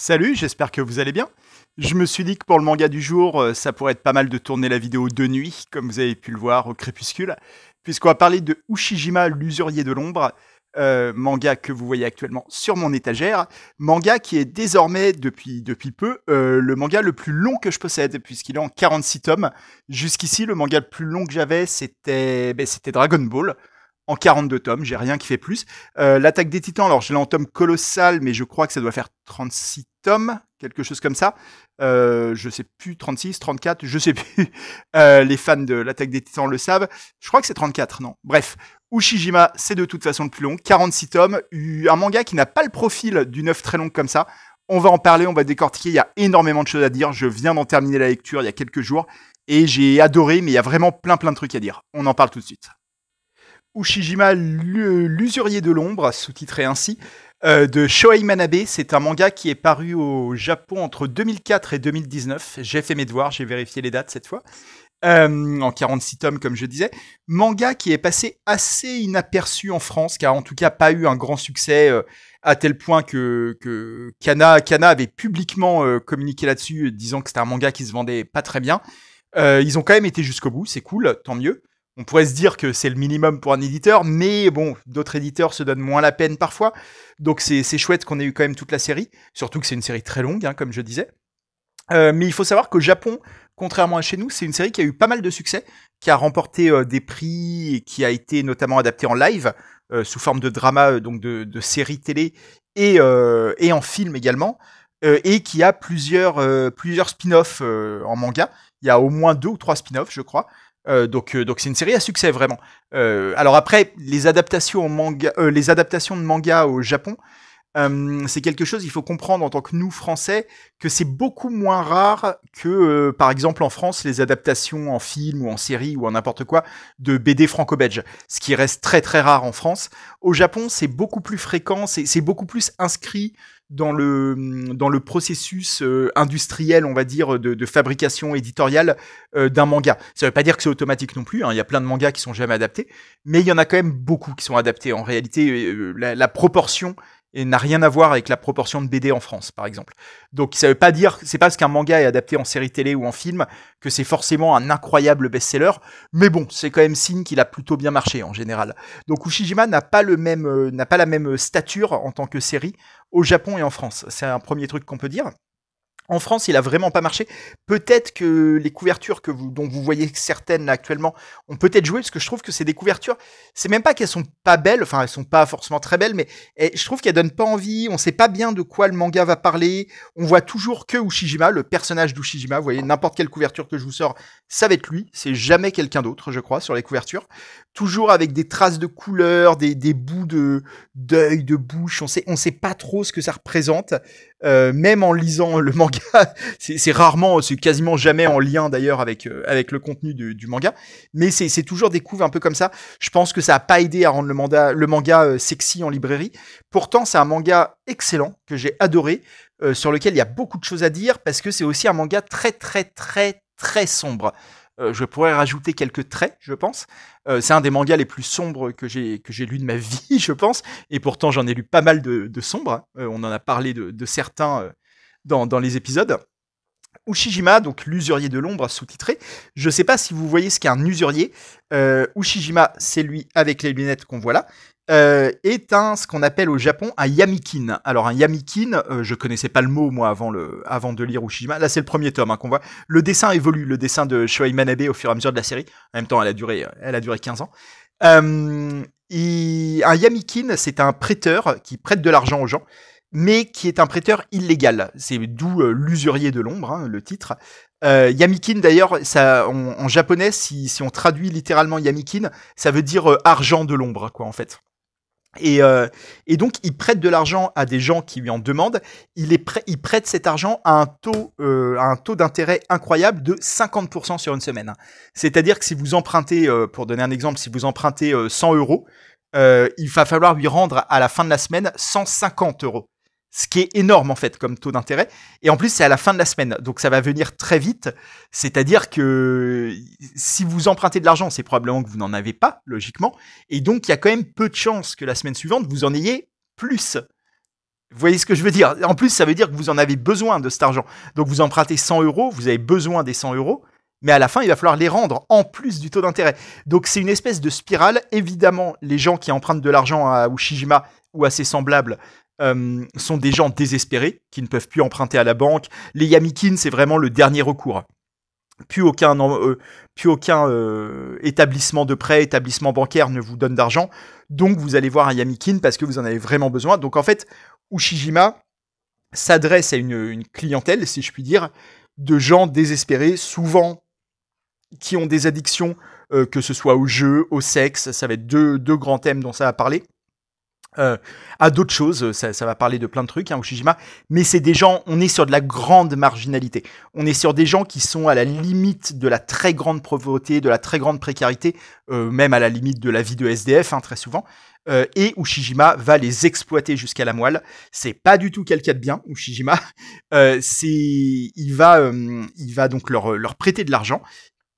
Salut, j'espère que vous allez bien. Je me suis dit que pour le manga du jour, euh, ça pourrait être pas mal de tourner la vidéo de nuit, comme vous avez pu le voir au crépuscule, puisqu'on va parler de Ushijima, l'usurier de l'ombre, euh, manga que vous voyez actuellement sur mon étagère, manga qui est désormais, depuis, depuis peu, euh, le manga le plus long que je possède, puisqu'il est en 46 tomes. Jusqu'ici, le manga le plus long que j'avais, c'était ben, Dragon Ball en 42 tomes, j'ai rien qui fait plus. Euh, l'attaque des titans, alors je l'ai en tome colossal, mais je crois que ça doit faire 36 tomes, quelque chose comme ça. Euh, je sais plus, 36, 34, je sais plus. Euh, les fans de l'attaque des titans le savent. Je crois que c'est 34, non Bref, Ushijima, c'est de toute façon le plus long, 46 tomes, un manga qui n'a pas le profil d'une œuvre très longue comme ça. On va en parler, on va décortiquer, il y a énormément de choses à dire. Je viens d'en terminer la lecture il y a quelques jours et j'ai adoré, mais il y a vraiment plein plein de trucs à dire. On en parle tout de suite. Ushijima, l'usurier de l'ombre, sous-titré ainsi, euh, de Shohei Manabe. C'est un manga qui est paru au Japon entre 2004 et 2019. J'ai fait mes devoirs, j'ai vérifié les dates cette fois. Euh, en 46 tomes, comme je disais. Manga qui est passé assez inaperçu en France, car en tout cas pas eu un grand succès, euh, à tel point que, Kana, avait publiquement communiqué là-dessus, disant que c'était un manga qui se vendait pas très bien. ils ont quand même été jusqu'au bout, c'est cool, tant mieux on pourrait se dire que c'est le minimum pour un éditeur, mais bon, d'autres éditeurs se donnent moins la peine parfois. Donc c'est chouette qu'on ait eu quand même toute la série, surtout que c'est une série très longue, hein, comme je disais. Euh, mais il faut savoir qu'au Japon, contrairement à chez nous, c'est une série qui a eu pas mal de succès, qui a remporté euh, des prix et qui a été notamment adaptée en live euh, sous forme de drama, donc de, de série télé et, en film également, et qui a plusieurs, plusieurs spin-offs en manga. Il y a au moins deux ou trois spin-offs, je crois. Euh, donc, euh, donc c'est une série à succès vraiment. Euh, alors après, les adaptations, en manga, les adaptations de manga au Japon, c'est quelque chose il faut comprendre en tant que nous Français que c'est beaucoup moins rare que par exemple en France les adaptations en film ou en série ou en n'importe quoi de BD franco-belge, ce qui reste très très rare en France. Au Japon, c'est beaucoup plus fréquent, c'est beaucoup plus inscrit dans le, dans le processus euh, industriel, on va dire, de, fabrication éditoriale euh, d'un manga. Ça ne veut pas dire que c'est automatique non plus, hein. il y a plein de mangas qui sont jamais adaptés, mais il y en a quand même beaucoup qui sont adaptés. En réalité, euh, la, la, proportion et n'a rien à voir avec la proportion de BD en France, par exemple. Donc ça veut pas dire, c'est pas parce qu'un manga est adapté en série télé ou en film que c'est forcément un incroyable best-seller, mais bon, c'est quand même signe qu'il a plutôt bien marché en général. Donc Ushijima n'a pas le même, euh, n'a pas la même euh, stature en tant que série au Japon et en France. C'est un premier truc qu'on peut dire. En France, il a vraiment pas marché. Peut-être que les couvertures que vous, dont vous voyez certaines actuellement ont peut-être joué, parce que je trouve que c'est des couvertures. C'est même pas qu'elles sont pas belles, enfin elles sont pas forcément très belles, mais eh, je trouve qu'elles donnent pas envie. On sait pas bien de quoi le manga va parler. On voit toujours que Ushijima, le personnage d'Ushijima. Vous voyez n'importe quelle couverture que je vous sors, ça va être lui. C'est jamais quelqu'un d'autre, je crois, sur les couvertures. Toujours avec des traces de couleurs, des, bouts de d'œil, de bouche. On sait, on sait pas trop ce que ça représente. Euh, même en lisant le manga, c'est rarement, c'est quasiment jamais en lien d'ailleurs avec euh, avec le contenu du, manga, mais c'est toujours des un peu comme ça. Je pense que ça n'a pas aidé à rendre le, manga euh, sexy en librairie. Pourtant, c'est un manga excellent que j'ai adoré, sur lequel il y a beaucoup de choses à dire parce que c'est aussi un manga très très très très sombre. Euh, je pourrais rajouter quelques traits, je pense. Euh, c'est un des mangas les plus sombres que j'ai que j'ai lu de ma vie, je pense. Et pourtant, j'en ai lu pas mal de, sombres. Hein. Euh, on en a parlé de, certains dans, dans, les épisodes. Ushijima, donc l'usurier de l'ombre sous-titré. Je ne sais pas si vous voyez ce qu'est un usurier. Ushijima, c'est lui avec les lunettes qu'on voit là euh, est un ce qu'on appelle au Japon un yamikin. Alors un yamikin, euh, je connaissais pas le mot moi avant le avant de lire Ushijima. Là c'est le premier tome hein, qu'on voit. Le dessin évolue, le dessin de Shoei Manabe au fur et à mesure de la série. En même temps, elle a duré euh, elle a duré 15 ans. Euh, un yamikin, c'est un prêteur qui prête de l'argent aux gens mais qui est un prêteur illégal. C'est d'où l'usurier de l'ombre, hein, le titre. Euh, yamikin, d'ailleurs, ça, en japonais, si, on traduit littéralement yamikin, ça veut dire argent de l'ombre, quoi, en fait. Euh, et, donc, il prête de l'argent à des gens qui lui en demandent. Il, prête cet argent à un taux, euh, d'intérêt incroyable de 50% sur une semaine. C'est-à-dire que si vous empruntez, euh, pour donner un exemple, si vous empruntez 100 euros, il va falloir lui rendre à la fin de la semaine 150 euros ce qui est énorme en fait comme taux d'intérêt. Et en plus, c'est à la fin de la semaine, donc ça va venir très vite. C'est-à-dire que si vous empruntez de l'argent, c'est probablement que vous n'en avez pas, logiquement. Et donc, il y a quand même peu de chances que la semaine suivante, vous en ayez plus. Vous voyez ce que je veux dire En plus, ça veut dire que vous en avez besoin de cet argent. Donc, vous empruntez 100 euros, vous avez besoin des 100 euros, mais à la fin, il va falloir les rendre en plus du taux d'intérêt. Donc, c'est une espèce de spirale. Évidemment, les gens qui empruntent de l'argent à Ushijima ou à ses semblables sont des gens désespérés qui ne peuvent plus emprunter à la banque. Les yamikin c'est vraiment le dernier recours. Plus aucun, euh, aucun euh, établissement de prêt, établissement bancaire ne vous donne d'argent. Donc vous allez voir un Yamikin parce que vous en avez vraiment besoin. Donc en fait, Ushijima s'adresse à une, clientèle, si je puis dire, de gens désespérés, souvent qui ont des addictions, euh, que ce soit au jeu, au sexe, ça va être deux, deux grands thèmes dont ça va parler. Euh, à d'autres choses, euh, ça, va parler de plein de trucs, hein, Ushijima, mais c'est des gens, on est sur de la grande marginalité, on est sur des gens qui sont à la limite de la très grande pauvreté, de la très grande précarité, euh, même à la limite de la vie de SDF, hein, très souvent, euh, et Ushijima va les exploiter jusqu'à la moelle, c'est pas du tout quelqu'un de bien, Ushijima, c'est, il va, il va donc leur, leur prêter de l'argent,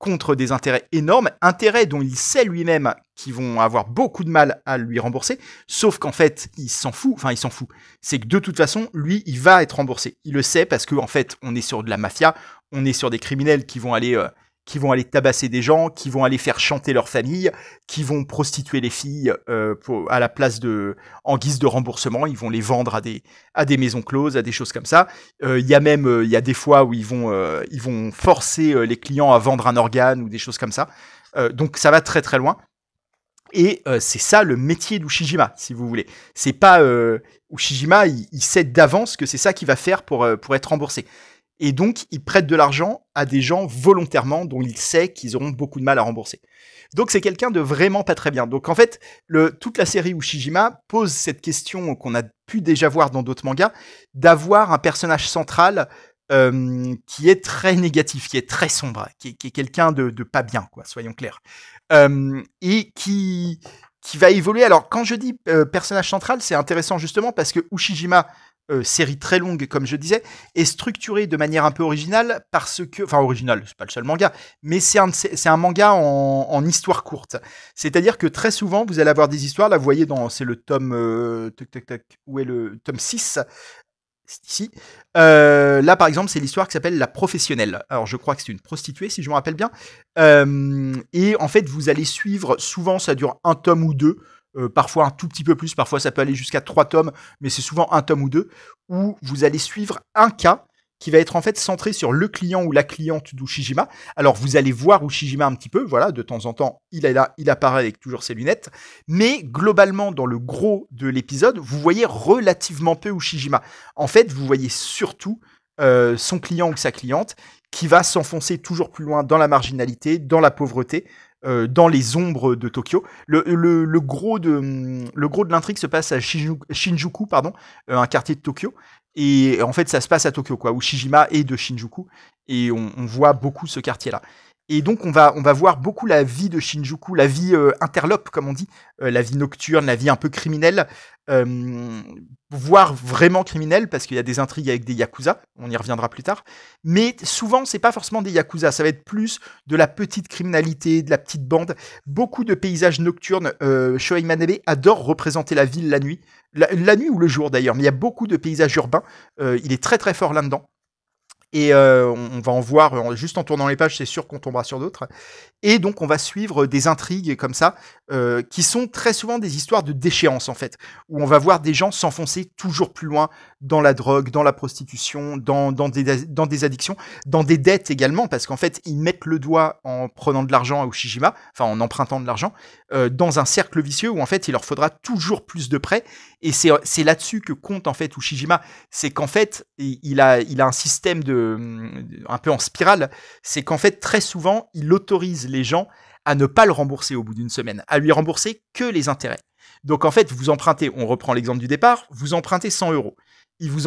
contre des intérêts énormes, intérêts dont il sait lui-même qu'ils vont avoir beaucoup de mal à lui rembourser, sauf qu'en fait, il s'en fout, enfin il s'en fout. C'est que de toute façon, lui, il va être remboursé. Il le sait parce qu'en en fait, on est sur de la mafia, on est sur des criminels qui vont aller euh, qui vont aller tabasser des gens, qui vont aller faire chanter leur famille, qui vont prostituer les filles euh, pour, à la place de en guise de remboursement, ils vont les vendre à des à des maisons closes, à des choses comme ça. Euh, il y a même euh, il y a des fois où ils vont ils vont forcer les clients à vendre un organe ou des choses comme ça. donc ça va très très loin. Et c'est ça le métier d'Ushijima, si vous voulez. C'est pas Ushijima, il, il sait d'avance que c'est ça qu'il va faire pour pour être remboursé. Et donc, il prête de l'argent à des gens volontairement dont il sait qu'ils auront beaucoup de mal à rembourser. Donc, c'est quelqu'un de vraiment pas très bien. Donc, en fait, toute la série Ushijima pose cette question qu'on a pu déjà voir dans d'autres mangas, d'avoir un personnage central euh, qui est très négatif, qui est très sombre, qui est, quelqu'un de, pas bien, quoi, soyons clairs. Euh, et qui, qui va évoluer. Alors, quand je dis euh, personnage central, c'est intéressant justement parce que Ushijima euh, série très longue, comme je disais, est structurée de manière un peu originale parce que, enfin originale, c'est pas le seul manga, mais c'est un, manga en, histoire courte. C'est-à-dire que très souvent, vous allez avoir des histoires, là vous voyez dans, c'est le tome, euh, tac, tac, tac, où est le tome 6, ici. Euh, là, par exemple, c'est l'histoire qui s'appelle La Professionnelle. Alors, je crois que c'est une prostituée, si je me rappelle bien. et en fait, vous allez suivre, souvent, ça dure un tome ou deux, euh, parfois un tout petit peu plus, parfois ça peut aller jusqu'à trois tomes, mais c'est souvent un tome ou deux, où vous allez suivre un cas qui va être en fait centré sur le client ou la cliente d'Ushijima. Alors vous allez voir Ushijima un petit peu, voilà, de temps en temps, il est là, il apparaît avec toujours ses lunettes, mais globalement dans le gros de l'épisode, vous voyez relativement peu Ushijima. En fait, vous voyez surtout euh, son client ou sa cliente qui va s'enfoncer toujours plus loin dans la marginalité, dans la pauvreté, euh, dans les ombres de Tokyo. Le, le, gros de l'intrigue se passe à Shinjuku, pardon, euh, un quartier de Tokyo. Et en fait, ça se passe à Tokyo, quoi, où Shijima est de Shinjuku, et on voit beaucoup ce quartier-là. Et donc on va on va voir beaucoup la vie de Shinjuku, la vie euh, interlope comme on dit, euh, la vie nocturne, la vie un peu criminelle, euh, voire vraiment criminelle parce qu'il y a des intrigues avec des yakuza, on y reviendra plus tard. Mais souvent c'est pas forcément des yakuza, ça va être plus de la petite criminalité, de la petite bande. Beaucoup de paysages nocturnes. Shohei Manabe adore représenter la ville la nuit, la nuit ou le jour d'ailleurs. Mais il y a beaucoup de paysages urbains. il est très très fort là-dedans. Et euh, on, va en voir, juste en tournant les pages, c'est sûr qu'on tombera sur d'autres. Et donc on va suivre des intrigues comme ça, euh, qui sont très souvent des histoires de déchéance en fait, où on va voir des gens s'enfoncer toujours plus loin dans la drogue, dans la prostitution, dans, dans, des, dans des addictions, dans des dettes également, parce qu'en fait, ils mettent le doigt en prenant de l'argent à Ushijima, enfin en empruntant de l'argent, euh, dans un cercle vicieux où en fait, il leur faudra toujours plus de prêts. Et c'est là-dessus que compte en fait Ushijima, c'est qu'en fait, il a, il a un système de, un peu en spirale, c'est qu'en fait, très souvent, il autorise les gens à ne pas le rembourser au bout d'une semaine, à lui rembourser que les intérêts. Donc en fait, vous empruntez, on reprend l'exemple du départ, vous empruntez 100 euros vous,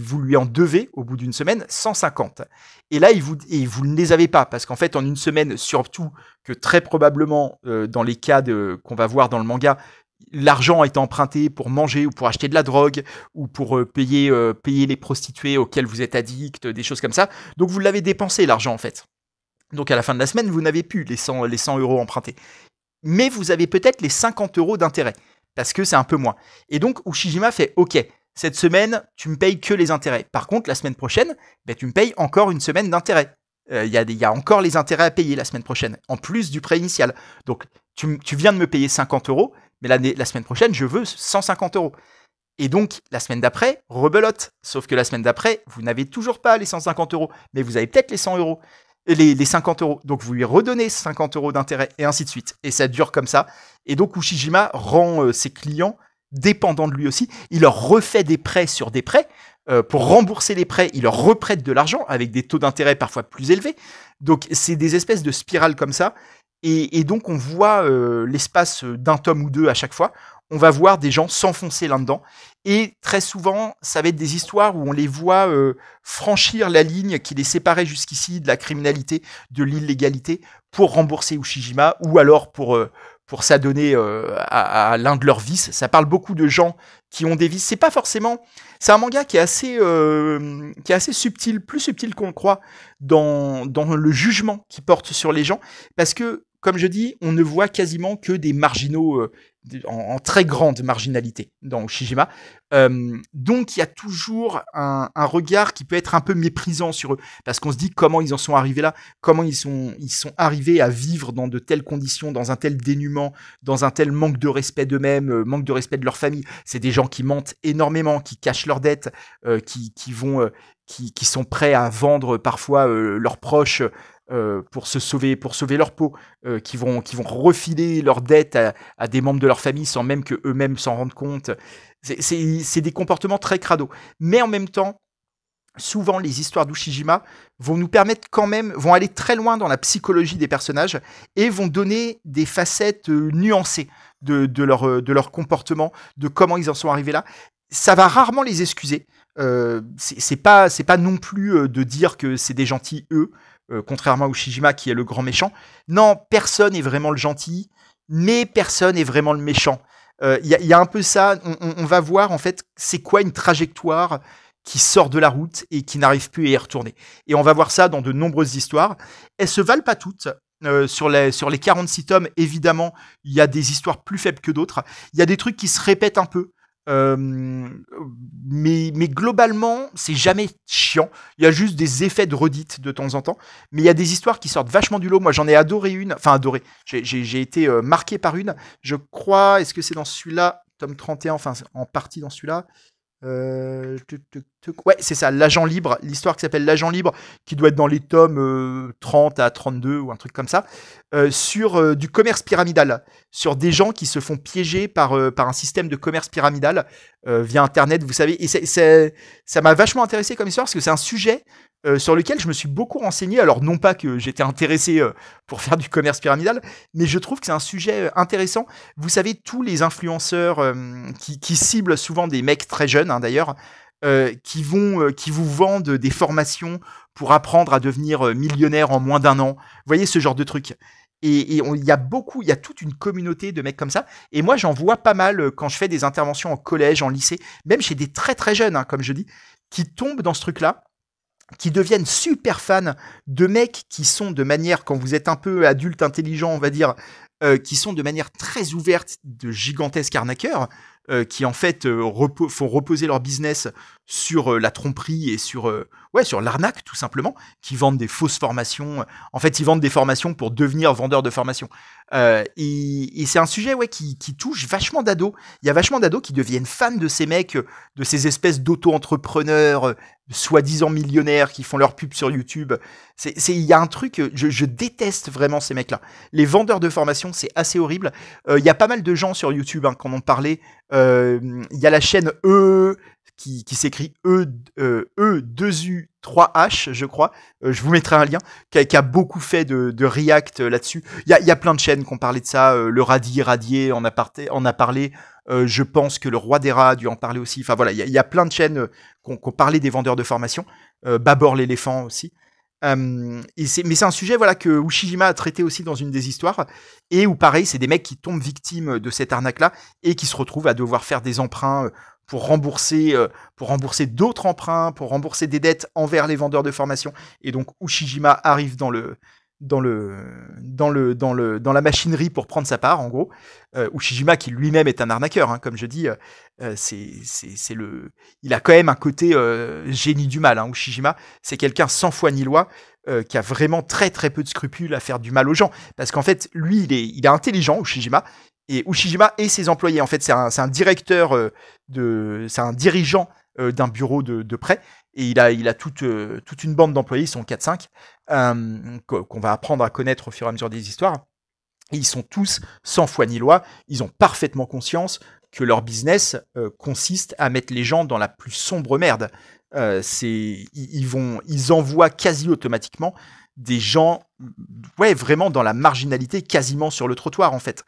vous lui en devez, au bout d'une semaine, 150. Et là, il vous, et vous ne les avez pas, parce qu'en fait, en une semaine, surtout que très probablement, euh, dans les cas qu'on va voir dans le manga, l'argent est emprunté pour manger ou pour acheter de la drogue ou pour euh, payer, euh, payer les prostituées auxquelles vous êtes addict, des choses comme ça. Donc vous l'avez dépensé, l'argent, en fait. Donc à la fin de la semaine, vous n'avez plus les les 100 euros empruntés. Mais vous avez peut-être les 50 euros d'intérêt, parce que c'est un peu moins. Et donc Ushijima fait, ok, cette semaine, tu me payes que les intérêts. Par contre, la semaine prochaine, ben, tu me payes encore une semaine d'intérêts. Euh, il y, a encore les intérêts à payer la semaine prochaine, en plus du prêt initial. Donc, tu, viens de me payer 50 euros, mais la, semaine prochaine, je veux 150 euros. Et donc, la semaine d'après, rebelote. Sauf que la semaine d'après, vous n'avez toujours pas les 150 euros, mais vous avez peut-être les 100 euros, euh, les, les 50 euros. Donc, vous lui redonnez 50 euros d'intérêt, et ainsi de suite. Et ça dure comme ça. Et donc, Ushijima rend euh, ses clients dépendant de lui aussi. Il leur refait des prêts sur des prêts. Euh, pour rembourser les prêts, il leur reprête de l'argent avec des taux d'intérêt parfois plus élevés. Donc c'est des espèces de spirales comme ça. Et, donc on voit euh, l'espace d'un tome ou deux à chaque fois. On va voir des gens s'enfoncer là-dedans. Et très souvent, ça va être des histoires où on les voit euh, franchir la ligne qui les séparait jusqu'ici de la criminalité, de l'illégalité, pour rembourser Ushijima ou alors pour pour s'adonner euh, à, l'un de leurs vices. Ça parle beaucoup de gens qui ont des vices. C'est pas forcément. C'est un manga qui est assez, euh, qui est assez subtil, plus subtil qu'on le croit, dans, dans le jugement qu'il porte sur les gens, parce que comme je dis, on ne voit quasiment que des marginaux euh, en, très grande marginalité dans Shijima. Euh, donc il y a toujours un, regard qui peut être un peu méprisant sur eux, parce qu'on se dit comment ils en sont arrivés là, comment ils sont, arrivés à vivre dans de telles conditions, dans un tel dénuement, dans un tel manque de respect d'eux-mêmes, euh, manque de respect de leur famille. C'est des gens qui mentent énormément, qui cachent leurs dettes, qui, vont... qui, sont prêts à vendre parfois leurs proches euh, pour se sauver, pour sauver leur peau, euh, qui vont qui vont refiler leurs dettes à, des membres de leur famille sans même queux mêmes s'en rendent compte. C'est des comportements très crado. Mais en même temps, souvent les histoires d'Ushijima vont nous permettre quand même, vont aller très loin dans la psychologie des personnages et vont donner des facettes euh, nuancées de, de leur, de leur comportement, de comment ils en sont arrivés là. Ça va rarement les excuser. Euh, c'est pas, pas non plus de dire que c'est des gentils eux. Euh, contrairement à Ushijima qui est le grand méchant. Non, personne n'est vraiment le gentil, mais personne n'est vraiment le méchant. Il euh, y, a un peu ça, on, va voir en fait c'est quoi une trajectoire qui sort de la route et qui n'arrive plus à y retourner. Et on va voir ça dans de nombreuses histoires. Elles se valent pas toutes. Euh, sur, les, sur les 46 tomes, évidemment, il y a des histoires plus faibles que d'autres. Il y a des trucs qui se répètent un peu mais, mais, globalement, c'est jamais chiant. Il y a juste des effets de redites de temps en temps. Mais il y a des histoires qui sortent vachement du lot. Moi, j'en ai adoré une. Enfin, adoré. J'ai été euh, marqué par une. Je crois, est-ce que c'est dans celui-là, tome 31, enfin, en partie dans celui-là euh, ouais, c'est ça, l'agent libre, l'histoire qui s'appelle l'agent libre, qui doit être dans les tomes 30 euh, à 32 ou un truc comme ça, euh, sur du commerce pyramidal, sur des gens qui se font piéger par, par un système de commerce pyramidal via Internet, vous savez. Et ça m'a vachement intéressé comme histoire parce que c'est un sujet euh, sur lequel je me suis beaucoup renseigné. Alors, non pas que j'étais intéressé euh, pour faire du commerce pyramidal, mais je trouve que c'est un sujet euh, intéressant. Vous savez, tous les influenceurs qui, ciblent souvent des mecs très jeunes, hein, d'ailleurs, qui, vont, qui vous vendent des formations pour apprendre à devenir millionnaire en moins d'un an. Vous voyez ce genre de truc. Et il y a beaucoup, il y a toute une communauté de mecs comme ça. Et moi, j'en vois pas mal quand je fais des interventions en collège, en lycée, même chez des très très jeunes, hein, comme je dis, qui tombent dans ce truc-là qui deviennent super fans de mecs qui sont de manière, quand vous êtes un peu adulte, intelligent, on va dire, euh, qui sont de manière très ouverte de gigantesques arnaqueurs, euh, qui en fait euh, font reposer leur business sur euh, la tromperie et sur ouais sur l'arnaque tout simplement, qui vendent des fausses formations. En fait, ils vendent des formations pour devenir vendeurs de formations. et, c'est un sujet ouais qui, touche vachement d'ados. Il y a vachement d'ados qui deviennent fans de ces mecs, de ces espèces d'auto-entrepreneurs soi-disant millionnaires qui font leur pub sur YouTube. C'est il y a un truc je, déteste vraiment ces mecs-là. Les vendeurs de formation, c'est assez horrible. Il y a pas mal de gens sur YouTube hein, quand on parlait il y a la chaîne E qui, s'écrit E, euh, e 2 u 3H, je crois. Euh, je vous mettrai un lien qui a, beaucoup fait de, React euh, là-dessus. Il y a, plein de chaînes qui ont parlé de ça. le Radier Radier en a, parlé. je pense que le Roi des Rats a dû en parler aussi. Enfin voilà, il y, a plein de chaînes qui ont parlé des vendeurs de formation. Babor l'éléphant aussi. Euh, et mais c'est un sujet voilà que Ushijima a traité aussi dans une des histoires et où pareil c'est des mecs qui tombent victimes euh, de cette arnaque là et qui se retrouvent à devoir faire des emprunts euh, pour rembourser pour rembourser d'autres emprunts pour rembourser des dettes envers les vendeurs de formation et donc Ushijima arrive dans le dans le dans le dans le dans la machinerie pour prendre sa part en gros Ushijima euh, qui lui-même est un arnaqueur hein, comme je dis euh, euh, c'est c'est le il a quand même un côté génie du mal hein, Ushijima c'est quelqu'un sans foi ni loi qui a vraiment très très peu de scrupules à faire du mal aux gens parce qu'en fait lui il est il est intelligent Ushijima et Ushijima et ses employés en fait c'est un un directeur de c'est un dirigeant d'un bureau de, de prêt et il a, a euh, toute, une bande d'employés, ils sont 4-5, euh, qu'on va apprendre à connaître au fur et à mesure des histoires. ils sont tous sans foi ni loi, ils ont parfaitement conscience que leur business euh, consiste à mettre les gens dans la plus sombre merde. c'est, ils, vont, ils envoient quasi automatiquement des gens, ouais, vraiment dans la marginalité, quasiment sur le trottoir en fait.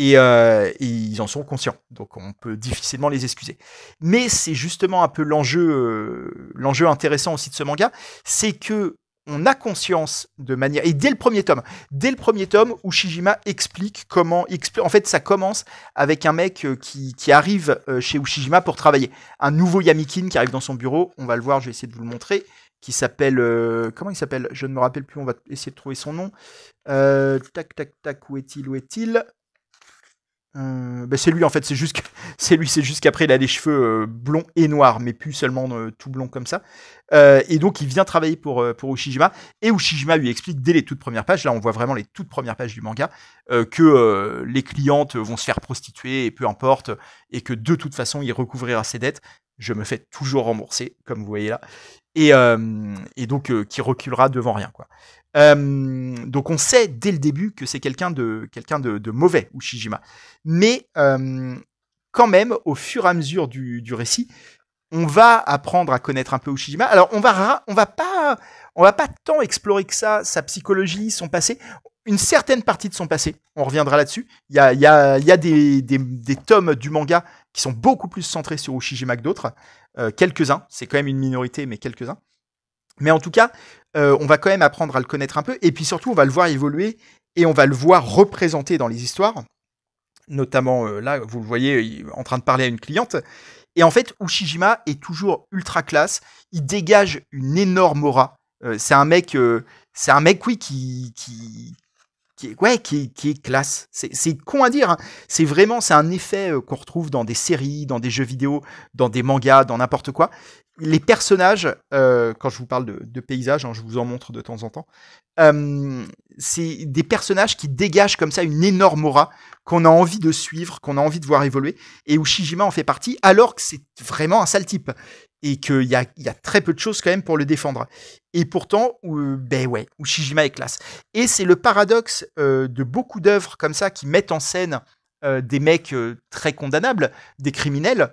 Euh, et, ils en sont conscients. Donc on peut difficilement les excuser. Mais c'est justement un peu l'enjeu, euh, l'enjeu intéressant aussi de ce manga, c'est que on a conscience de manière et dès le premier tome, dès le premier tome, Ushijima explique comment en fait ça commence avec un mec euh, qui, arrive chez Ushijima pour travailler, un nouveau Yamikin qui arrive dans son bureau, on va le voir, je vais essayer de vous le montrer, qui s'appelle comment il s'appelle, je ne me rappelle plus, on va essayer de trouver son nom. tac tac tac, où est-il, où est-il euh, bah, c'est lui en fait, c'est juste, c'est lui, c'est juste qu'après il a des cheveux euh, blonds et noirs, mais plus seulement euh, tout blond comme ça. Euh, et donc il vient travailler pour, euh, pour Ushijima et Ushijima lui explique dès les toutes premières pages, là on voit vraiment les toutes premières pages du manga, que les clientes vont se faire prostituer et peu importe, et que de toute façon il recouvrira ses dettes. Je me fais toujours rembourser, comme vous voyez là, et, et donc qui reculera devant rien quoi. Euh, donc on sait dès le début que c'est quelqu'un de, quelqu'un de, mauvais, Ushijima. Mais euh, quand même, au fur et à mesure du, récit, on va apprendre à connaître un peu Ushijima. Alors on va, on va pas, on va pas tant explorer que ça, sa psychologie, son passé. Une certaine partie de son passé, on reviendra là-dessus. Il y a, y des, tomes du manga qui sont beaucoup plus centrés sur Ushijima que d'autres. Euh, quelques-uns, c'est quand même une minorité, mais quelques-uns. Mais en tout cas, euh, on va quand même apprendre à le connaître un peu, et puis surtout, on va le voir évoluer, et on va le voir représenter dans les histoires, notamment euh, là, vous le voyez en train de parler à une cliente. Et en fait, Ushijima est toujours ultra classe, il dégage une énorme aura. Euh, c'est un mec, c'est un mec, oui, qui, qui, ouais, qui, qui est classe. C'est con à dire. Hein. C'est vraiment, c'est un effet euh, qu'on retrouve dans des séries, dans des jeux vidéo, dans des mangas, dans n'importe quoi. Les personnages, euh, quand je vous parle de, paysages, hein, je vous en montre de temps en temps, euh, c'est des personnages qui dégagent comme ça une énorme aura qu'on a envie de suivre, qu'on a envie de voir évoluer, et où Shijima en fait partie, alors que c'est vraiment un sale type et qu'il y, a, très peu de choses quand même pour le défendre. Et pourtant, ben ouais, Ushijima est classe. Et c'est le paradoxe euh, de beaucoup d'œuvres comme ça qui mettent en scène euh, des mecs euh, très condamnables, des criminels,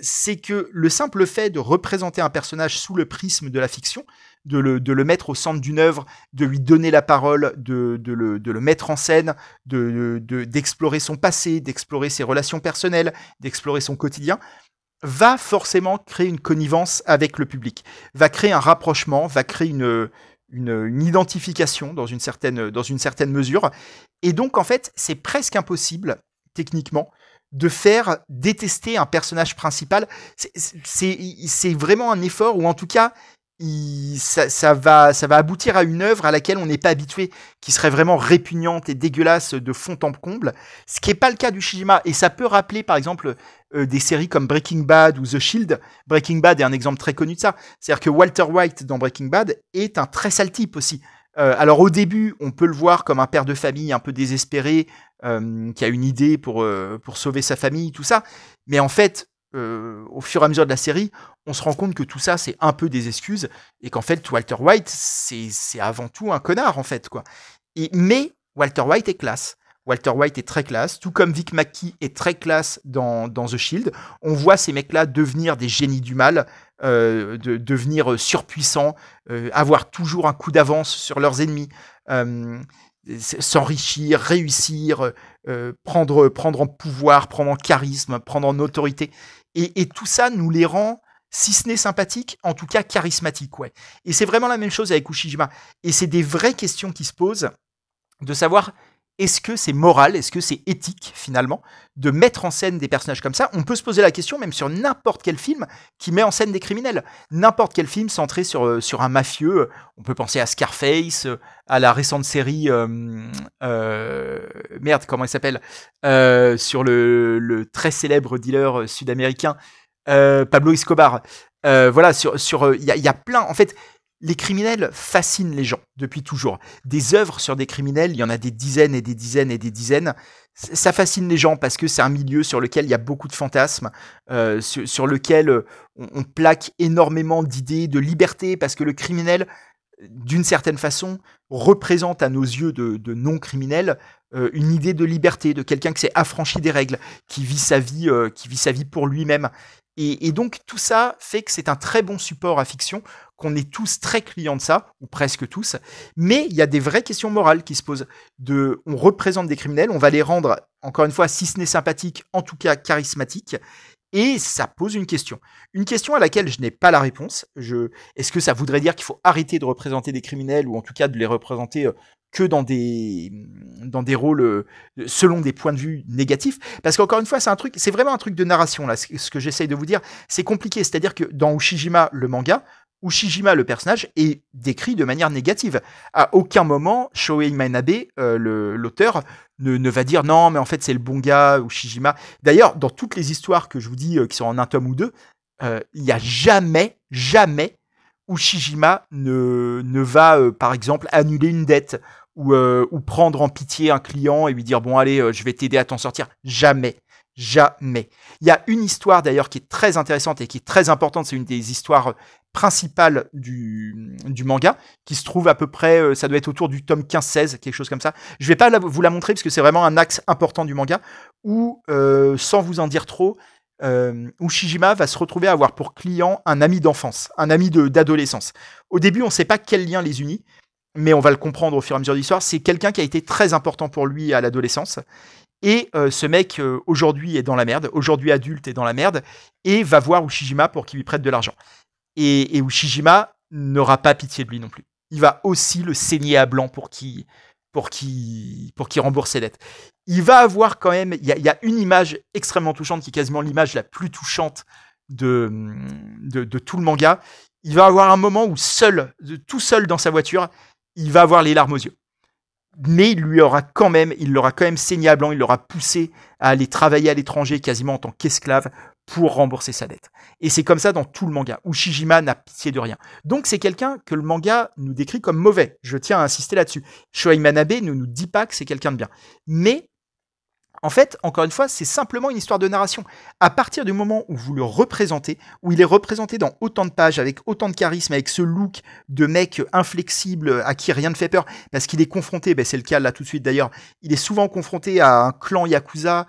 c'est que le simple fait de représenter un personnage sous le prisme de la fiction, de le, mettre au centre d'une œuvre, de lui donner la parole, de le, mettre en scène, d'explorer son passé, d'explorer ses relations personnelles, d'explorer son quotidien, va forcément créer une connivence avec le public, va créer un rapprochement, va créer une, identification dans une, certaine, dans une certaine mesure. Et donc, en fait, c'est presque impossible, techniquement, de faire détester un personnage principal. C'est vraiment un effort, ou en tout cas, il, ça, va, ça va aboutir à une œuvre à laquelle on n'est pas habitué, qui serait vraiment répugnante et dégueulasse de fond en comble, ce qui n'est pas le cas du Shijima. Et ça peut rappeler, par exemple, euh, des séries comme Breaking Bad ou The Shield. Breaking Bad est un exemple très connu de ça. C'est-à-dire que Walter White dans Breaking Bad est un très sale type aussi. Euh, alors au début, on peut le voir comme un père de famille un peu désespéré, euh, qui a une idée pour, pour sauver sa famille, tout ça. Mais en fait, euh, au fur et à mesure de la série, on se rend compte que tout ça, c'est un peu des excuses, et qu'en fait, Walter White, c'est avant tout un connard, en fait. quoi. Et, mais Walter White est classe. Walter White est très classe, tout comme Vic Mackey est très classe dans, The Shield. On voit ces mecs-là devenir des génies du mal, euh, de, devenir surpuissants, euh, avoir toujours un coup d'avance sur leurs ennemis, s'enrichir, réussir, prendre, prendre en pouvoir, prendre en charisme, prendre en autorité. Et, tout ça nous les rend, si ce n'est sympathique, en tout cas charismatique. Ouais. Et c'est vraiment la même chose avec Ushijima. Et c'est des vraies questions qui se posent de savoir est-ce que c'est moral, est-ce que c'est éthique finalement de mettre en scène des personnages comme ça On peut se poser la question même sur n'importe quel film qui met en scène des criminels, n'importe quel film centré sur, euh, sur un mafieux. Euh, on peut penser à Scarface, euh, à la récente série merde comment il s'appelle sur le, très célèbre dealer sud-américain Pablo Escobar. voilà sur il y a plein en fait les criminels fascinent les gens depuis toujours. Des œuvres sur des criminels, il y en a des dizaines et des dizaines et des dizaines. Ça fascine les gens parce que c'est un milieu sur lequel il y a beaucoup de fantasmes, euh, sur, lequel euh, on, plaque énormément d'idées de liberté parce que le criminel, d'une certaine façon, représente à nos yeux de, non-criminels euh, une idée de liberté, de quelqu'un qui s'est affranchi des règles, qui vit sa vie, qui vit sa vie pour lui-même. et, donc tout ça fait que c'est un très bon support à fiction qu'on est tous très clients de ça, ou presque tous, mais il y a des vraies questions morales qui se posent. on représente des criminels, on va les rendre, encore une fois, si ce n'est sympathique, en tout cas charismatique, et ça pose une question. Une question à laquelle je n'ai pas la réponse. est-ce que ça voudrait dire qu'il faut arrêter de représenter des criminels, ou en tout cas de les représenter euh, que dans des, dans des rôles euh, selon des points de vue négatifs. Parce qu'encore une fois, c'est un truc, c'est vraiment un truc de narration, là, ce que j'essaye de vous dire. C'est compliqué. C'est-à-dire que dans Ushijima, le manga, Ushijima, le personnage, est décrit de manière négative. À aucun moment, Shoei Manabe, euh, l'auteur, ne, va dire non, mais en fait, c'est le bon gars, Ushijima. D'ailleurs, dans toutes les histoires que je vous dis, euh, qui sont en un tome ou deux, euh, il n'y a jamais, jamais Ushijima ne, ne va, par exemple, annuler une dette ou, ou, prendre en pitié un client et lui dire bon, allez, je vais t'aider à t'en sortir. Jamais jamais. Il y a une histoire d'ailleurs qui est très intéressante et qui est très importante, c'est une des histoires euh, principales du, manga, qui se trouve à peu près, euh, ça doit être autour du tome 15-16, quelque chose comme ça. Je ne vais pas vous la montrer parce que c'est vraiment un axe important du manga, où, euh, sans vous en dire trop, Ushijima va se retrouver à avoir pour client un ami d'enfance, un ami d'adolescence. au début, on ne sait pas quel lien les unit, mais on va le comprendre au fur et à mesure de l'histoire. C'est quelqu'un qui a été très important pour lui à l'adolescence. Et euh, ce mec, euh, aujourd'hui, est dans la merde, aujourd'hui adulte, est dans la merde, et va voir Ushijima pour qu'il lui prête de l'argent. Et, Ushijima n'aura pas pitié de lui non plus. Il va aussi le saigner à blanc pour qu'il pour qui, pour qui rembourse ses dettes. Il va avoir quand même, il y, a une image extrêmement touchante qui est quasiment l'image la plus touchante de, de, tout le manga. Il va avoir un moment où seul, tout seul dans sa voiture, il va avoir les larmes aux yeux mais il lui aura quand même, il l'aura quand même saigné à blanc, il l'aura poussé à aller travailler à l'étranger quasiment en tant qu'esclave pour rembourser sa dette. Et c'est comme ça dans tout le manga. Ushijima n'a pitié de rien. Donc c'est quelqu'un que le manga nous décrit comme mauvais. Je tiens à insister là-dessus. Shoei Manabe ne nous dit pas que c'est quelqu'un de bien. Mais en fait, encore une fois, c'est simplement une histoire de narration. À partir du moment où vous le représentez, où il est représenté dans autant de pages, avec autant de charisme, avec ce look de mec inflexible à qui rien ne fait peur, parce qu'il est confronté, ben c'est le cas là tout de suite d'ailleurs, il est souvent confronté à un clan yakuza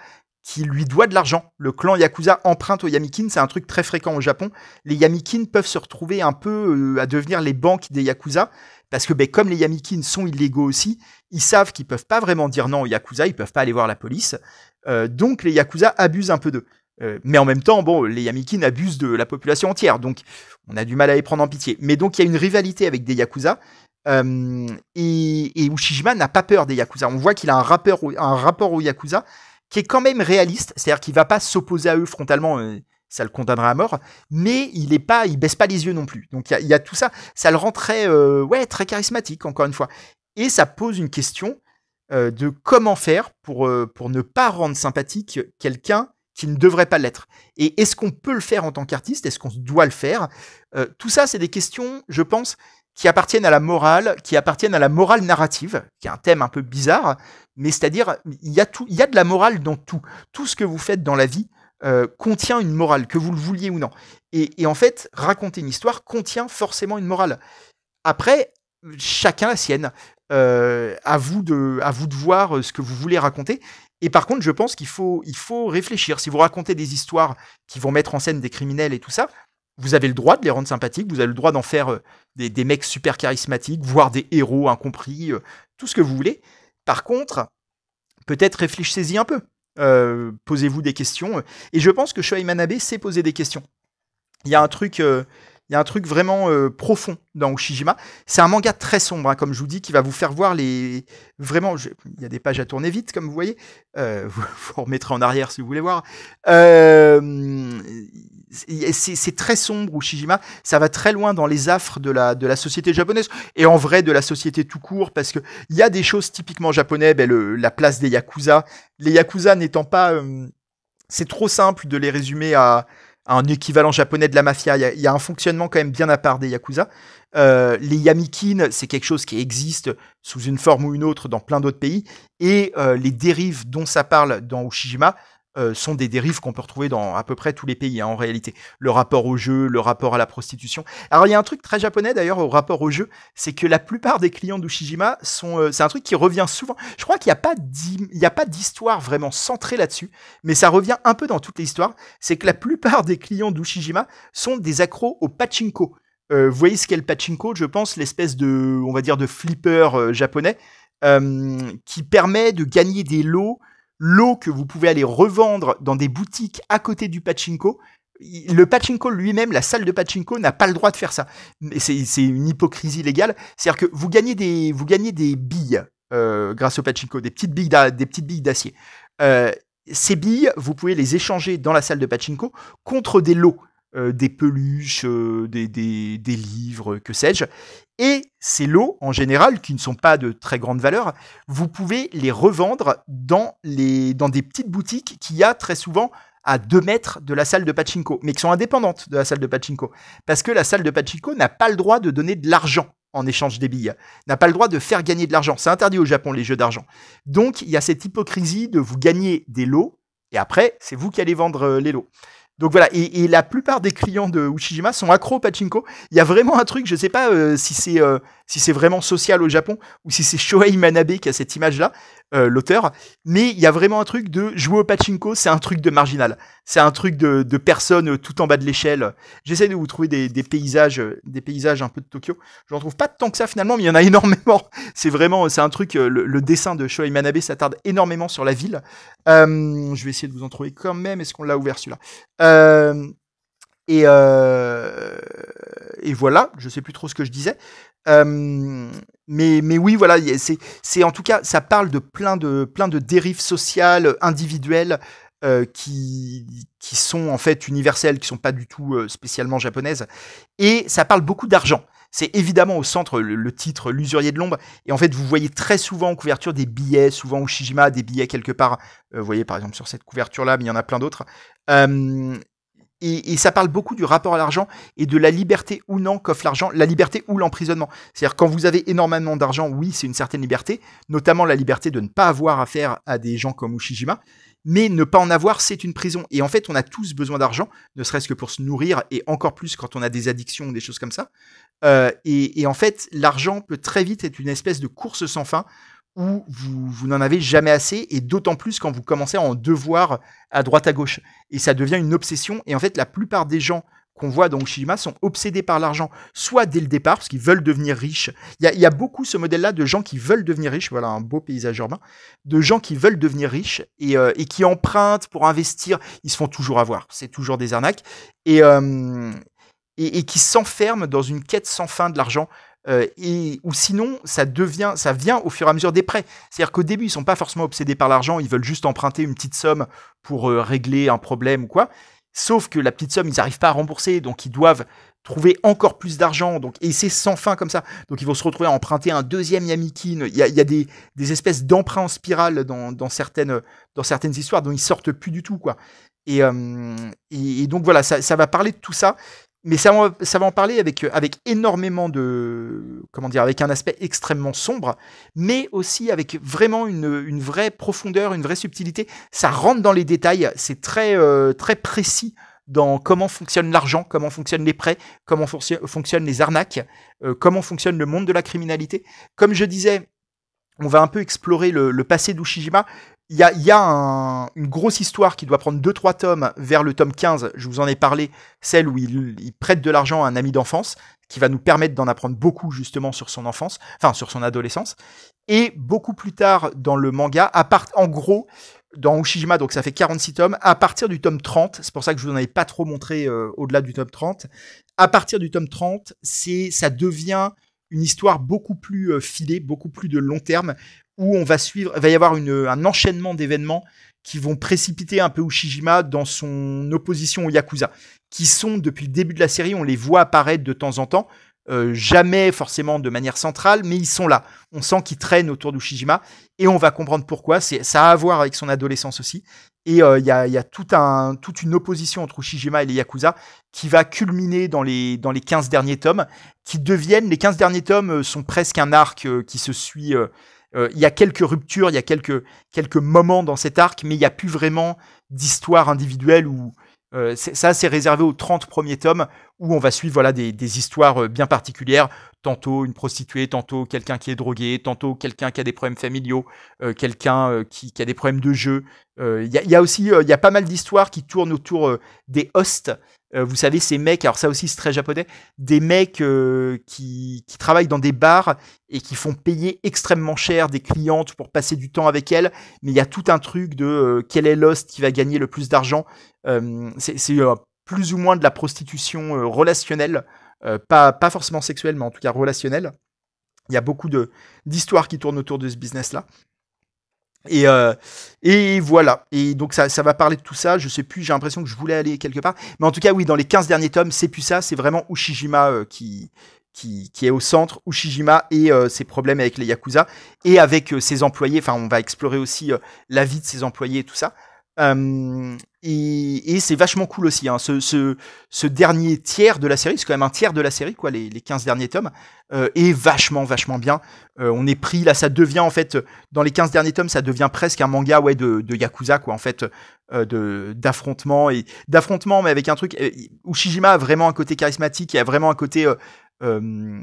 qui lui doit de l'argent. Le clan Yakuza emprunte aux Yamikin, c'est un truc très fréquent au Japon. Les Yamikin peuvent se retrouver un peu euh, à devenir les banques des Yakuza, parce que ben, comme les Yamikin sont illégaux aussi, ils savent qu'ils peuvent pas vraiment dire non aux Yakuza, ils peuvent pas aller voir la police, euh, donc les Yakuza abusent un peu d'eux. Euh, mais en même temps, bon, les Yamikin abusent de la population entière, donc on a du mal à les prendre en pitié. Mais donc il y a une rivalité avec des Yakuza, et, Ushijima n'a pas peur des Yakuza. On voit qu'il a un, un rapport aux Yakuza qui est quand même réaliste, c'est-à-dire qu'il va pas s'opposer à eux frontalement, euh, ça le condamnerait à mort, mais il est pas, il baisse pas les yeux non plus. Donc il y, a tout ça, ça le rend très, euh, ouais, très charismatique encore une fois, et ça pose une question euh, de comment faire pour ne pas rendre sympathique quelqu'un qui ne devrait pas l'être. Et est-ce qu'on peut le faire en tant qu'artiste Est-ce qu'on doit le faire Tout ça, c'est des questions, je pense, qui appartiennent à la morale, qui appartiennent à la morale narrative, qui est un thème un peu bizarre, mais c'est-à-dire il y a y a de la morale dans tout. Tout ce que vous faites dans la vie euh, contient une morale, que vous le vouliez ou non. Et, en fait, raconter une histoire contient forcément une morale. Après, chacun la sienne. Euh, à vous de, à vous de voir euh, ce que vous voulez raconter. Et par contre, je pense qu'il faut, il faut réfléchir. Si vous racontez des histoires qui vont mettre en scène des criminels et tout ça, vous avez le droit de les rendre sympathiques, vous avez le droit d'en faire euh, des, mecs super charismatiques, voire des héros incompris, euh, tout ce que vous voulez. Par contre, peut-être réfléchissez-y un peu. Euh, posez-vous des questions. Et je pense que Shoei Manabe sait poser des questions. Il y a un truc, il y a un truc vraiment euh, profond dans Ushijima. C'est un manga très sombre, hein, comme je vous dis, qui va vous faire voir les. Vraiment, il y a des pages à tourner vite, comme vous voyez. Euh, vous, vous, remettrez en arrière si vous voulez voir. Euh... C'est très sombre, Ushijima. Ça va très loin dans les affres de la, de la société japonaise et en vrai de la société tout court, parce qu'il y a des choses typiquement japonaises, ben, la place des yakuza. Les yakuza n'étant pas. Euh, c'est trop simple de les résumer à un équivalent japonais de la mafia. Il y, a un fonctionnement quand même bien à part des Yakuza. Euh, les Yamikin, c'est quelque chose qui existe sous une forme ou une autre dans plein d'autres pays. Et euh, les dérives dont ça parle dans Ushijima euh, sont des dérives qu'on peut retrouver dans à peu près tous les pays hein, en réalité. Le rapport au jeu, le rapport à la prostitution. Alors il y a un truc très japonais d'ailleurs au rapport au jeu, c'est que la plupart des clients d'Ushijima sont... Euh, c'est un truc qui revient souvent. Je crois qu'il n'y a pas d'histoire vraiment centrée là-dessus, mais ça revient un peu dans toutes les histoires. C'est que la plupart des clients d'Ushijima sont des accros au pachinko. Euh, vous voyez ce qu'est le pachinko, je pense, l'espèce de, on va dire, de flipper japonais qui permet de gagner des lots l'eau que vous pouvez aller revendre dans des boutiques à côté du pachinko, le pachinko lui-même, la salle de pachinko n'a pas le droit de faire ça. C'est une hypocrisie légale. C'est-à-dire que vous gagnez des, vous billes euh, grâce au pachinko, des petites billes, d'acier. Euh, ces billes, vous pouvez les échanger dans la salle de pachinko contre des lots, euh, des peluches, des, des livres, que sais-je. Et ces lots en général, qui ne sont pas de très grande valeur, vous pouvez les revendre dans, des petites boutiques qu'il y a très souvent à 2 mètres de la salle de pachinko, mais qui sont indépendantes de la salle de pachinko, parce que la salle de pachinko n'a pas le droit de donner de l'argent en échange des billes, n'a pas le droit de faire gagner de l'argent. C'est interdit au Japon, les jeux d'argent. Donc, il y a cette hypocrisie de vous gagner des lots, et après, c'est vous qui allez vendre euh, les lots. Donc voilà, et, la plupart des clients de Uchijima sont accro au pachinko. Il y a vraiment un truc, je ne sais pas euh, si c'est euh, si c'est vraiment social au Japon ou si c'est Shohei Manabe qui a cette image-là, euh, l'auteur. Mais il y a vraiment un truc de jouer au pachinko, c'est un truc de marginal. C'est un truc de, de personne euh, tout en bas de l'échelle. J'essaie de vous trouver des, paysages, euh, des paysages un peu de Tokyo. je n'en trouve pas tant que ça finalement, mais il y en a énormément. C'est vraiment, c'est un truc. Le, dessin de Shohei Manabe s'attarde énormément sur la ville. je vais essayer de vous en trouver quand même. Est-ce qu'on l'a ouvert celui-là et, et, voilà, je sais plus trop ce que je disais. Mais, mais oui, voilà, c'est en tout cas, ça parle de plein de, plein de dérives sociales, euh, individuelles, euh, qui, qui sont en fait universelles, qui sont pas du tout euh, spécialement japonaises. Et ça parle beaucoup d'argent. C'est évidemment au centre le, titre L'usurier de l'ombre. Et en fait, vous voyez très souvent en couverture des billets, souvent Ushijima, des billets quelque part. Euh, vous voyez par exemple sur cette couverture-là, mais il y en a plein d'autres et, ça parle beaucoup du rapport à l'argent et de la liberté ou non qu'offre l'argent, la liberté ou l'emprisonnement. C'est-à-dire quand vous avez énormément d'argent, oui, c'est une certaine liberté, notamment la liberté de ne pas avoir affaire à des gens comme Ushijima, mais ne pas en avoir, c'est une prison. Et en fait, on a tous besoin d'argent, ne serait-ce que pour se nourrir, et encore plus quand on a des addictions ou des choses comme ça. Euh, et en fait, l'argent peut très vite être une espèce de course sans fin où vous, n'en avez jamais assez, et d'autant plus quand vous commencez à en devoir à droite à gauche. Et ça devient une obsession, et en fait la plupart des gens qu'on voit dans shima sont obsédés par l'argent, soit dès le départ, parce qu'ils veulent devenir riches. Il y, a beaucoup ce modèle-là de gens qui veulent devenir riches, voilà un beau paysage urbain, de gens qui veulent devenir riches et, euh, qui empruntent pour investir. Ils se font toujours avoir, c'est toujours des arnaques. et, euh, et qui s'enferment dans une quête sans fin de l'argent. Euh, ou sinon ça devient, ça vient au fur et à mesure des prêts. C'est-à-dire qu'au début ils sont pas forcément obsédés par l'argent, ils veulent juste emprunter une petite somme pour euh, régler un problème ou quoi. Sauf que la petite somme ils n'arrivent pas à rembourser, donc ils doivent trouver encore plus d'argent, donc et c'est sans fin comme ça. Donc ils vont se retrouver à emprunter un deuxième Yamikin. Il y a, des, espèces d'emprunts en spirale dans, certaines, dans certaines histoires dont ils sortent plus du tout quoi. Et, euh, donc voilà, ça, va parler de tout ça mais ça, va en parler euh, avec, énormément de. Comment dire Avec un aspect extrêmement sombre, mais aussi avec vraiment une, vraie profondeur, une vraie subtilité. Ça rentre dans les détails, c'est très, euh, très précis dans comment fonctionne l'argent, comment fonctionnent les prêts, comment fonctionnent les arnaques, euh, comment fonctionne le monde de la criminalité. Comme je disais, on va un peu explorer le, le passé d'Ushijima il y a, y a un, une grosse histoire qui doit prendre 2-3 tomes vers le tome 15, je vous en ai parlé, celle où il, il prête de l'argent à un ami d'enfance, qui va nous permettre d'en apprendre beaucoup justement sur son enfance, enfin sur son adolescence. Et beaucoup plus tard dans le manga, à part, en gros, dans Ushijima, donc ça fait 46 tomes, à partir du tome 30, c'est pour ça que je vous en avais pas trop montré euh, au-delà du tome 30, à partir du tome 30, c'est ça devient une histoire beaucoup plus euh, filée, beaucoup plus de long terme, où on va suivre, il va y avoir un enchaînement d'événements qui vont précipiter un peu Ushijima dans son opposition au Yakuza, qui sont, depuis le début de la série, on les voit apparaître de temps en temps, euh, jamais forcément de manière centrale, mais ils sont là. On sent qu'ils traînent autour d'Ushijima, et on va comprendre pourquoi, c'est, ça a à voir avec son adolescence aussi, et euh, il y a, toute une opposition entre Ushijima et les Yakuza qui va culminer dans les, dans 15 derniers tomes, qui deviennent, les 15 derniers tomes euh, sont presque un arc euh, qui se suit. Il y a quelques ruptures, il y a quelques, quelques moments dans cet arc, mais il n'y a plus vraiment d'histoire individuelle ou euh, ça, c'est réservé aux 30 premiers tomes où on va suivre voilà, des, histoires euh, bien particulières. Tantôt une prostituée, tantôt quelqu'un qui est drogué, tantôt quelqu'un qui a des problèmes familiaux, euh, quelqu'un qui, a des problèmes de jeu. Il y a, y, a, y a pas mal d'histoires qui tournent autour des hosts euh, vous savez, ces mecs, alors ça aussi c'est très japonais, des mecs euh, qui, travaillent dans des bars et qui font payer extrêmement cher des clientes pour passer du temps avec elles, mais il y a tout un truc de euh, quel est l'host qui va gagner le plus d'argent. c'est plus ou moins de la prostitution relationnelle, pas, pas forcément sexuelle, mais en tout cas relationnelle. Il y a beaucoup d'histoires qui tournent autour de ce business-là. Euh, et, voilà. Et donc, ça, va parler de tout ça. Je sais plus, j'ai l'impression que je voulais aller quelque part. Mais en tout cas, oui, dans les 15 derniers tomes, c'est plus ça. C'est vraiment Ushijima euh, qui, qui, est au centre. Ushijima et euh, ses problèmes avec les Yakuza et avec ses employés. Enfin, on va explorer aussi la vie de ses employés et tout ça et, et c'est vachement cool aussi. Hein. Ce, ce, ce, dernier tiers de la série, c'est quand même un tiers de la série, quoi, les, les 15 derniers tomes, euh, est vachement, vachement bien. Euh, on est pris, là, ça devient en fait, dans les 15 derniers tomes, ça devient presque un manga ouais, de, de Yakuza, quoi, en fait, euh, de d'affrontement, et d'affrontement, mais avec un truc. Ushijima a vraiment un côté charismatique, il a vraiment un côté euh,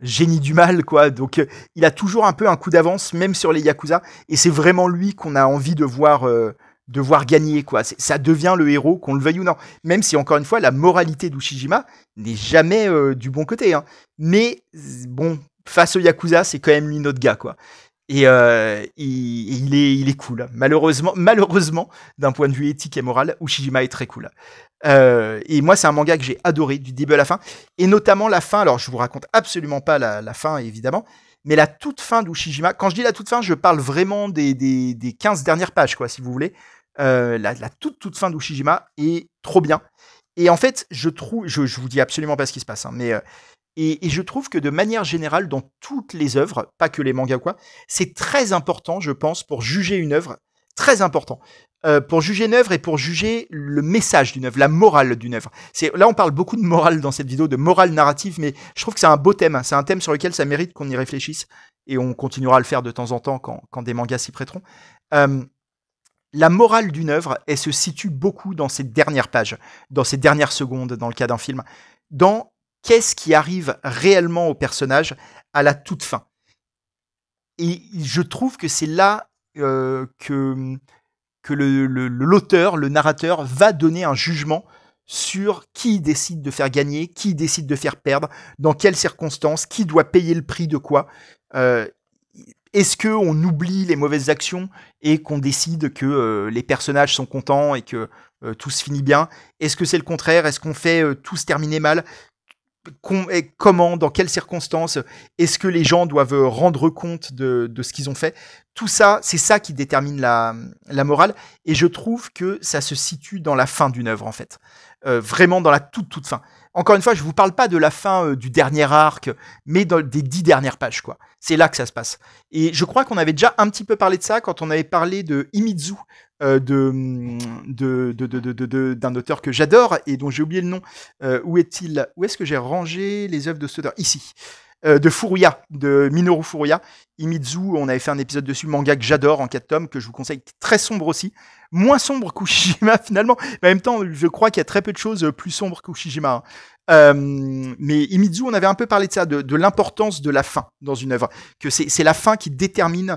génie du mal, quoi. Donc, il a toujours un peu un coup d'avance, même sur les Yakuza. Et c'est vraiment lui qu'on a envie de voir euh, devoir gagner quoi. Ça devient le héros qu'on le veuille ou non. Même si encore une fois la moralité d'Ushijima n'est jamais euh, du bon côté. Hein. Mais bon, face au yakuza, c'est quand même lui notre gars quoi. Et euh, il, est, il est cool. Malheureusement, malheureusement, d'un point de vue éthique et moral, Ushijima est très cool. Euh, et moi, c'est un manga que j'ai adoré du début à la fin, et notamment la fin. Alors, je vous raconte absolument pas la, fin, évidemment, mais la toute fin d'Ushijima. Quand je dis la toute fin, je parle vraiment des, des, des 15 dernières pages, quoi, si vous voulez euh, la, toute, toute fin d'Ushijima est trop bien. Et en fait, je trouve, je, vous dis absolument pas ce qui se passe, hein, mais euh, et, je trouve que de manière générale, dans toutes les œuvres, pas que les mangas quoi, c'est très important, je pense, pour juger une œuvre, très important. Euh, pour juger une œuvre et pour juger le message d'une œuvre, la morale d'une œuvre. C'est là on parle beaucoup de morale dans cette vidéo, de morale narrative, mais je trouve que c'est un beau thème. Hein. c'est un thème sur lequel ça mérite qu'on y réfléchisse et on continuera à le faire de temps en temps quand, des mangas s'y prêteront la morale d'une œuvre, elle se situe beaucoup dans ces dernières pages, dans ces dernières secondes, dans le cas d'un film, dans qu'est-ce qui arrive réellement au personnage à la toute fin. Et je trouve que c'est là euh, que, que l'auteur, le, narrateur, va donner un jugement sur qui décide de faire gagner, qui décide de faire perdre, dans quelles circonstances, qui doit payer le prix de quoi. Euh, est-ce que on oublie les mauvaises actions et qu'on décide que euh, les personnages sont contents et que euh, tout se finit bien Est-ce que c'est le contraire Est-ce qu'on fait euh, tout se terminer mal Comment Dans quelles circonstances Est-ce que les gens doivent rendre compte de, ce qu'ils ont fait Tout ça, c'est ça qui détermine la, la, morale. Et je trouve que ça se situe dans la fin d'une œuvre, en fait. vraiment dans la toute, toute fin. Encore une fois, je vous parle pas de la fin euh, du dernier arc, mais des dix dernières pages, quoi. C'est là que ça se passe. Et je crois qu'on avait déjà un petit peu parlé de ça quand on avait parlé de Imizu, euh, mm, de, d'un auteur que j'adore et dont j'ai oublié le nom. Euh, où est-il Où est-ce que j'ai rangé les œuvres de cet auteur Ici. Euh, de Furuya, de Minoru Furuya. Imizu, on avait fait un épisode dessus, manga que j'adore en 4 tomes, que je vous conseille, très sombre aussi. Moins sombre qu'Ushijima finalement, mais en même temps, je crois qu'il y a très peu de choses euh, plus sombres qu'Ushijima. Hein. Euh, mais Imizu, on avait un peu parlé de ça, de, l'importance de la fin dans une œuvre, que c'est la fin qui détermine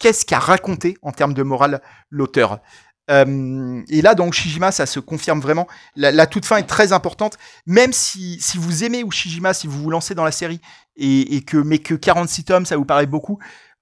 qu'est-ce qu'a raconté en termes de morale l'auteur. Euh, et là, dans Ushijima, ça se confirme vraiment. La, toute fin est très importante. Même si, si vous aimez Ushijima, si vous vous lancez dans la série, et, et que, mais que 46 tomes, ça vous paraît beaucoup,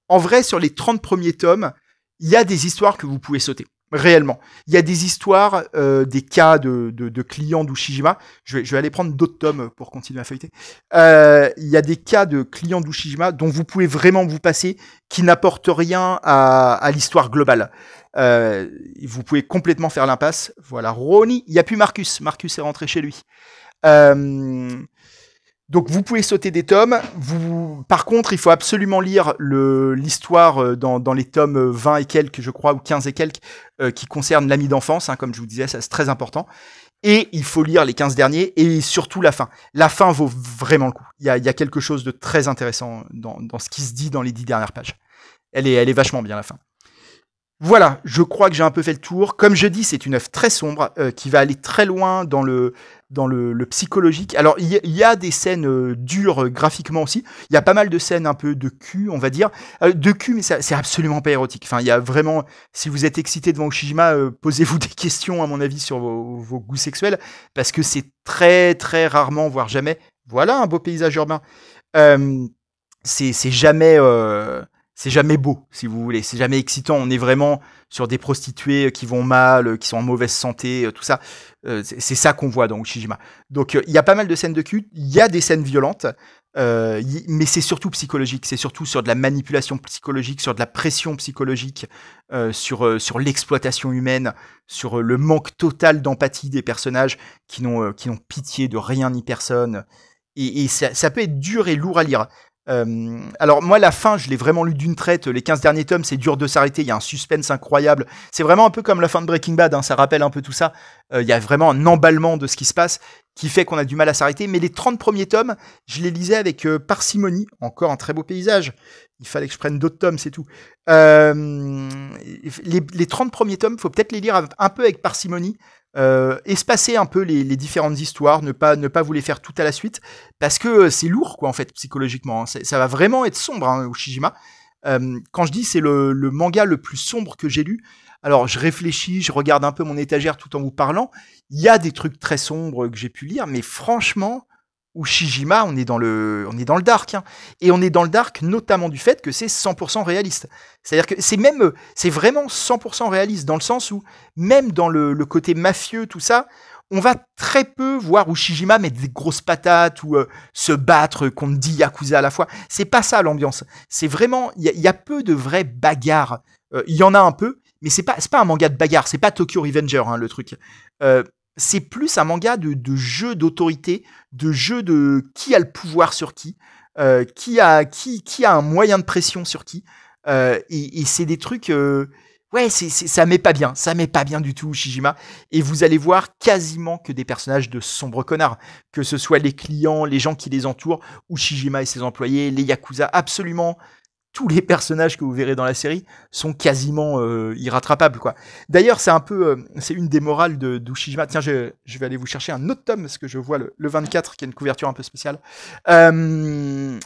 en vrai, sur les 30 premiers tomes, il y a des histoires que vous pouvez sauter réellement. Il y a des histoires, euh, des cas de, de, clients d'Ushijima. Je vais, aller prendre d'autres tomes pour continuer à feuilleter. Euh, il y a des cas de clients d'Ushijima dont vous pouvez vraiment vous passer, qui n'apportent rien à, l'histoire globale. Euh, vous pouvez complètement faire l'impasse. Voilà, Ronnie. Il n'y a plus Marcus. Marcus est rentré chez lui. Euh, donc vous pouvez sauter des tomes. par contre, il faut absolument lire l'histoire euh, dans, les tomes 20 euh, et quelques, je crois, ou 15 et quelques, euh, qui concernent l'ami d'enfance. Hein, comme je vous disais, ça c'est très important. Et il faut lire les 15 derniers et surtout la fin. La fin vaut vraiment le coup. Il y a, quelque chose de très intéressant dans, ce qui se dit dans les 10 dernières pages. Elle est, vachement bien la fin. Voilà, je crois que j'ai un peu fait le tour. Comme je dis, c'est une œuvre très sombre qui va aller très loin dans le dans le, psychologique. Alors, il y, a des scènes euh, dures euh, graphiquement aussi. Il y a pas mal de scènes un peu de cul, on va dire. Euh, de cul, mais c'est absolument pas érotique. Enfin, il y a vraiment. Si vous êtes excité devant Ushijima, posez-vous des questions, à mon avis, sur vos, vos goûts sexuels, parce que c'est très, très rarement, voire jamais. Voilà un beau paysage urbain. c'est jamais c'est jamais beau, si vous voulez. C'est jamais excitant. On est vraiment sur des prostituées euh, qui vont mal, euh, qui sont en mauvaise santé, euh, tout ça. c'est ça qu'on voit dans Ushijima. Donc, il y a pas mal de scènes de cul. Il y a des scènes violentes, mais c'est surtout psychologique. C'est surtout sur de la manipulation psychologique, sur de la pression psychologique, sur, sur l'exploitation humaine, sur le manque total d'empathie des personnages qui n'ont pitié de rien ni personne. Et, ça peut être dur et lourd à lire. Euh, alors moi, la fin, je l'ai vraiment lu d'une traite. Les 15 derniers tomes, c'est dur de s'arrêter. Il y a un suspense incroyable. C'est vraiment un peu comme la fin de Breaking Bad. Hein. ça rappelle un peu tout ça. Euh, il y a vraiment un emballement de ce qui se passe qui fait qu'on a du mal à s'arrêter. Mais les 30 premiers tomes, je les lisais avec euh, parcimonie. Encore un très beau paysage. Il fallait que je prenne d'autres tomes, c'est tout. les, les 30 premiers tomes, faut peut-être les lire un peu avec parcimonie euh, espacer un peu les, différentes histoires, ne pas, ne pas vous les faire tout à la suite, parce que euh, c'est lourd, quoi, en fait, psychologiquement. Hein. Ça va vraiment être sombre, hein, Ushijima. Euh, quand je dis c'est le, manga le plus sombre que j'ai lu, alors je réfléchis, je regarde un peu mon étagère tout en vous parlant. Il y a des trucs très sombres que j'ai pu lire, mais franchement, ou Shijima, on est dans le, on est dans le dark. Hein. Et on est dans le dark notamment du fait que c'est 100% réaliste. C'est-à-dire que c'est même, c'est vraiment 100% réaliste dans le sens où, même dans le, côté mafieux, tout ça, on va très peu voir Ushijima mettre des grosses patates ou euh, se battre contre dit Yakuza à la fois. C'est pas ça l'ambiance. C'est vraiment, il y, a peu de vraies bagarres. Euh, il y en a un peu, mais c'est pas, pas un manga de bagarre, c'est pas Tokyo Revenger, hein, le truc. Euh, c'est plus un manga de, jeu d'autorité, de jeu de qui a le pouvoir sur qui, euh, qui, a, qui, qui a un moyen de pression sur qui. Euh, et, c'est des trucs. Euh, ouais, c'est, ça met pas bien, ça met pas bien du tout Shijima. Et vous allez voir quasiment que des personnages de sombres connards, que ce soit les clients, les gens qui les entourent, ou Shijima et ses employés, les yakuza, absolument tous les personnages que vous verrez dans la série sont quasiment euh, irrattrapables quoi. D'ailleurs, c'est un peu euh, c'est une des morales de d'Ushijima. Tiens, je, vais aller vous chercher un autre tome parce que je vois le, 24 qui a une couverture un peu spéciale. Euh,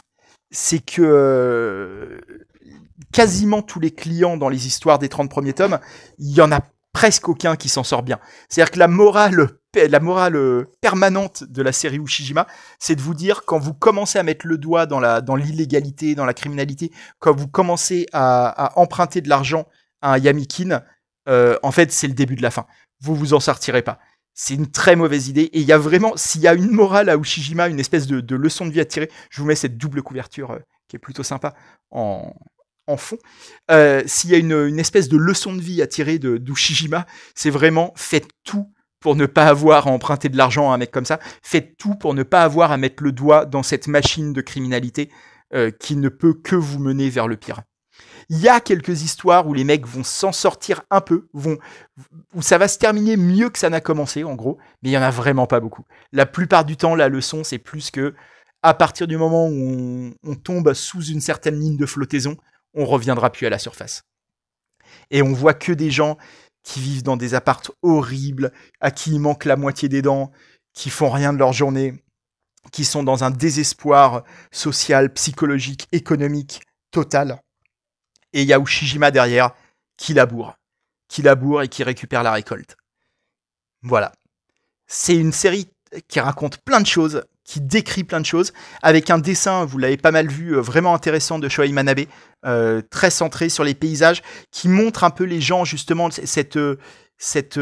c'est que quasiment tous les clients dans les histoires des 30 premiers tomes, il y en a presque aucun qui s'en sort bien. C'est-à-dire que la morale la morale euh, permanente de la série Ushijima, c'est de vous dire quand vous commencez à mettre le doigt dans la dans l'illégalité, dans la criminalité, quand vous commencez à, emprunter de l'argent à un Yamikin, euh, en fait c'est le début de la fin. Vous vous en sortirez pas. C'est une très mauvaise idée. Et il y a vraiment, s'il y a une morale à Ushijima, une espèce de, leçon de vie à tirer, je vous mets cette double couverture euh, qui est plutôt sympa en, fond. s'il y a une, une, espèce de leçon de vie à tirer d'Ushijima, c'est vraiment faites tout pour ne pas avoir à emprunter de l'argent à un mec comme ça. Faites tout pour ne pas avoir à mettre le doigt dans cette machine de criminalité euh, qui ne peut que vous mener vers le pire. Il y a quelques histoires où les mecs vont s'en sortir un peu, vont, où ça va se terminer mieux que ça n'a commencé, en gros, mais il y en a vraiment pas beaucoup. La plupart du temps, la leçon, c'est plus que à partir du moment où on, tombe sous une certaine ligne de flottaison, on reviendra plus à la surface. Et on voit que des gens qui vivent dans des appartes horribles, à qui il manque la moitié des dents, qui font rien de leur journée, qui sont dans un désespoir social, psychologique, économique total. Et il y a Ushijima derrière qui laboure, qui laboure et qui récupère la récolte. Voilà. C'est une série qui raconte plein de choses, qui décrit plein de choses, avec un dessin, vous l'avez pas mal vu, euh, vraiment intéressant de Shoei Manabe, euh, très centré sur les paysages, qui montre un peu les gens, justement, cette, euh, cette,